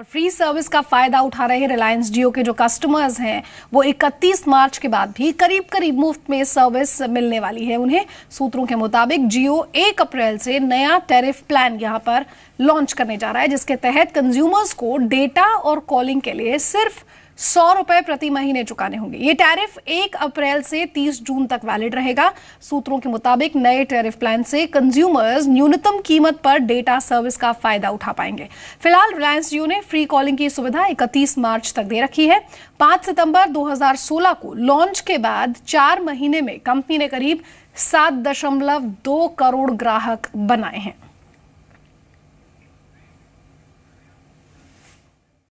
और free service का फायदा उठा रहे रिलायंस जियो के जो कस्टमर्स हैं वो 31 मार्च के बाद भी करीब करीब मुफ्त में सर्विस मिलने वाली है उन्हें सूत्रों के मुताबिक जियो 1 अप्रैल से नया टैरिफ प्लान यहां पर लॉन्च करने जा रहा है जिसके तहत कंज्यूमर्स को डेटा और कॉलिंग के लिए सिर्फ सौ रुपए प्रति महीने चुकाने होंगे ये टैरिफ एक अप्रैल से तीस जून तक वैलिड रहेगा सूत्रों के मुताबिक नए टैरिफ प्लान से कंज्यूमर्स न्यूनतम कीमत पर डेटा सर्विस का फायदा उठा पाएंगे फिलहाल रिलायंस जियो ने फ्री कॉलिंग की सुविधा इकतीस मार्च तक दे रखी है पांच सितंबर दो को लॉन्च के बाद चार महीने में कंपनी ने करीब सात दशमलव दो करोड़ ग्राहक बनाए हैं